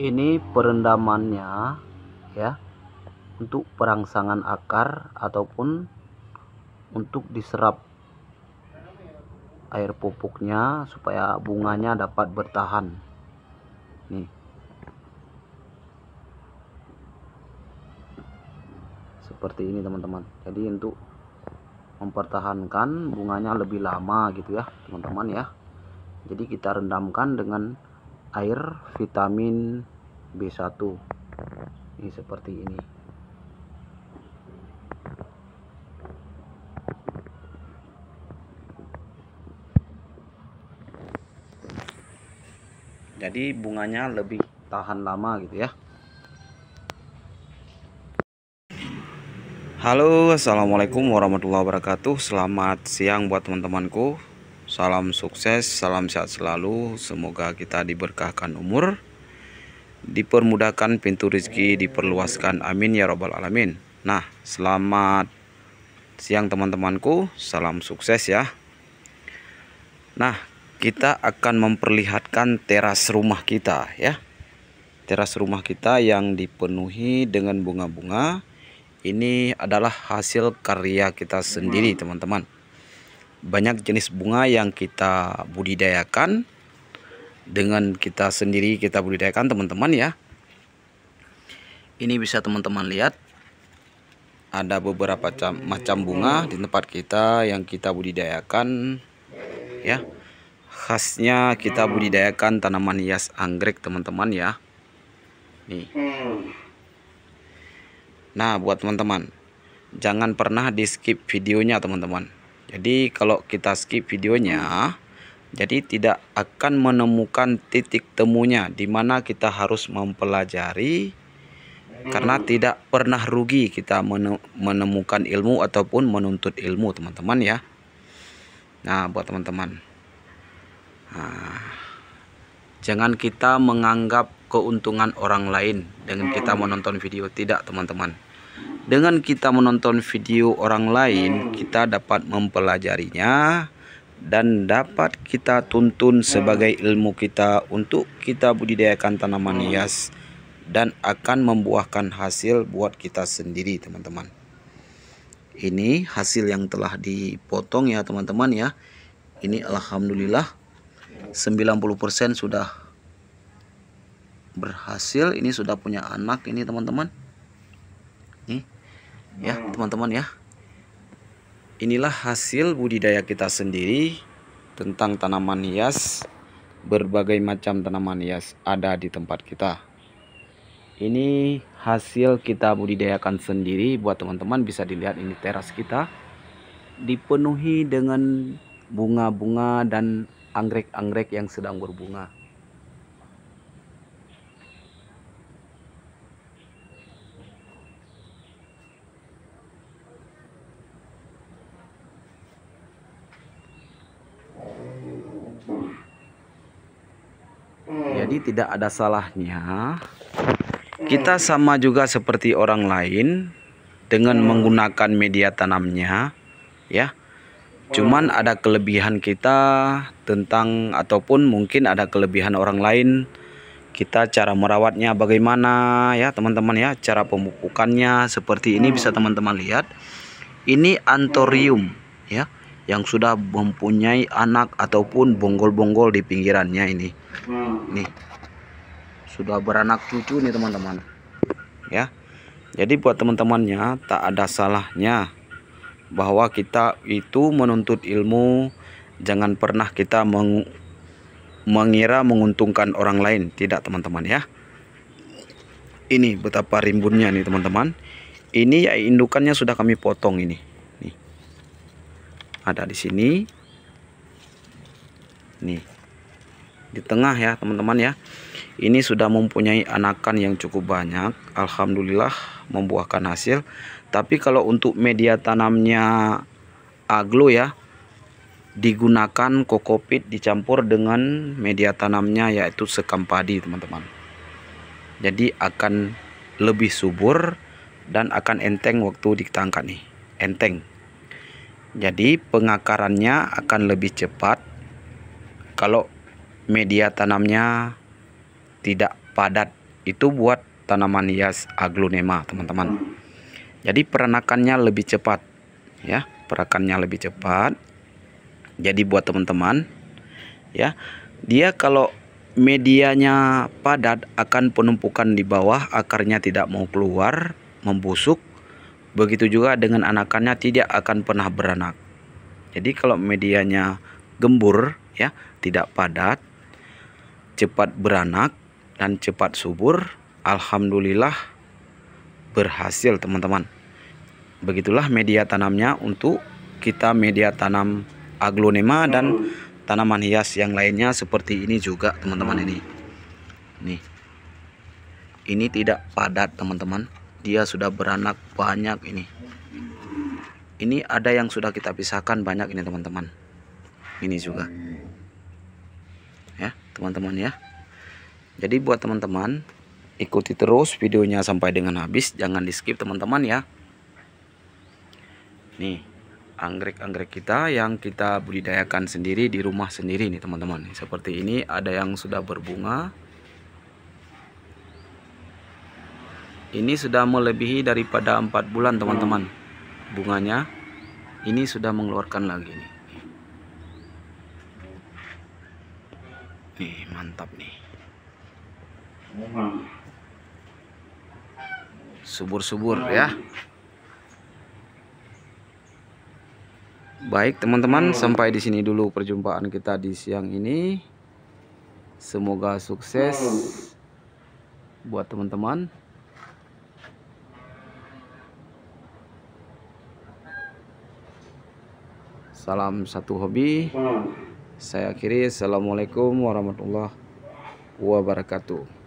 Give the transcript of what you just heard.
ini perendamannya ya untuk perangsangan akar ataupun untuk diserap air pupuknya supaya bunganya dapat bertahan nih seperti ini teman-teman jadi untuk mempertahankan bunganya lebih lama gitu ya teman-teman ya jadi kita rendamkan dengan air vitamin B1 ini seperti ini jadi bunganya lebih tahan lama gitu ya Halo assalamualaikum warahmatullahi wabarakatuh selamat siang buat teman-temanku Salam sukses, salam sehat selalu. Semoga kita diberkahkan umur, dipermudahkan pintu rezeki, diperluaskan. Amin ya robbal 'Alamin. Nah, selamat siang teman-temanku. Salam sukses ya. Nah, kita akan memperlihatkan teras rumah kita ya. Teras rumah kita yang dipenuhi dengan bunga-bunga. Ini adalah hasil karya kita sendiri, teman-teman. Wow banyak jenis bunga yang kita budidayakan dengan kita sendiri kita budidayakan teman-teman ya ini bisa teman-teman lihat ada beberapa macam bunga di tempat kita yang kita budidayakan ya khasnya kita budidayakan tanaman hias anggrek teman-teman ya nih nah buat teman-teman jangan pernah di skip videonya teman-teman jadi kalau kita skip videonya, jadi tidak akan menemukan titik temunya di mana kita harus mempelajari karena tidak pernah rugi kita menemukan ilmu ataupun menuntut ilmu teman-teman ya nah buat teman-teman ah, jangan kita menganggap keuntungan orang lain dengan kita menonton video tidak teman-teman dengan kita menonton video orang lain, kita dapat mempelajarinya dan dapat kita tuntun sebagai ilmu kita untuk kita budidayakan tanaman hias dan akan membuahkan hasil buat kita sendiri, teman-teman. Ini hasil yang telah dipotong ya, teman-teman ya. Ini alhamdulillah 90% sudah berhasil. Ini sudah punya anak ini, teman-teman. Nih ya hmm. teman-teman ya inilah hasil budidaya kita sendiri tentang tanaman hias berbagai macam tanaman hias ada di tempat kita ini hasil kita budidayakan sendiri buat teman-teman bisa dilihat ini teras kita dipenuhi dengan bunga-bunga dan anggrek-anggrek yang sedang berbunga Jadi tidak ada salahnya kita sama juga seperti orang lain dengan menggunakan media tanamnya ya. Cuman ada kelebihan kita tentang ataupun mungkin ada kelebihan orang lain kita cara merawatnya bagaimana ya teman-teman ya cara pemupukannya seperti ini bisa teman-teman lihat ini antorium ya yang sudah mempunyai anak ataupun bonggol-bonggol di pinggirannya ini hmm. nih sudah beranak cucu nih teman-teman ya jadi buat teman-temannya tak ada salahnya bahwa kita itu menuntut ilmu jangan pernah kita meng mengira menguntungkan orang lain tidak teman-teman ya ini betapa rimbunnya nih teman-teman ini ya indukannya sudah kami potong ini ada di sini nih di tengah ya teman-teman ya ini sudah mempunyai anakan yang cukup banyak Alhamdulillah membuahkan hasil tapi kalau untuk media tanamnya aglo ya digunakan kokopit dicampur dengan media tanamnya yaitu sekam padi teman-teman jadi akan lebih subur dan akan enteng waktu ditangkap nih enteng jadi pengakarannya akan lebih cepat kalau media tanamnya tidak padat. Itu buat tanaman hias aglonema, teman-teman. Jadi peranakannya lebih cepat ya, perakannya lebih cepat. Jadi buat teman-teman ya, dia kalau medianya padat akan penumpukan di bawah, akarnya tidak mau keluar, membusuk Begitu juga dengan anakannya tidak akan pernah beranak. Jadi kalau medianya gembur ya, tidak padat, cepat beranak dan cepat subur, alhamdulillah berhasil teman-teman. Begitulah media tanamnya untuk kita media tanam aglonema dan tanaman hias yang lainnya seperti ini juga teman-teman ini. Nih. Ini tidak padat teman-teman dia sudah beranak banyak ini ini ada yang sudah kita pisahkan banyak ini teman-teman ini juga ya teman-teman ya jadi buat teman-teman ikuti terus videonya sampai dengan habis jangan di skip teman-teman ya nih anggrek-anggrek kita yang kita budidayakan sendiri di rumah sendiri nih teman-teman seperti ini ada yang sudah berbunga ini sudah melebihi daripada empat bulan teman-teman bunganya ini sudah mengeluarkan lagi nih nih mantap nih subur-subur ya Baik teman-teman sampai di sini dulu perjumpaan kita di siang ini Semoga sukses buat teman-teman Salam satu hobi. Hmm. Saya akhiri. Assalamualaikum warahmatullahi wabarakatuh.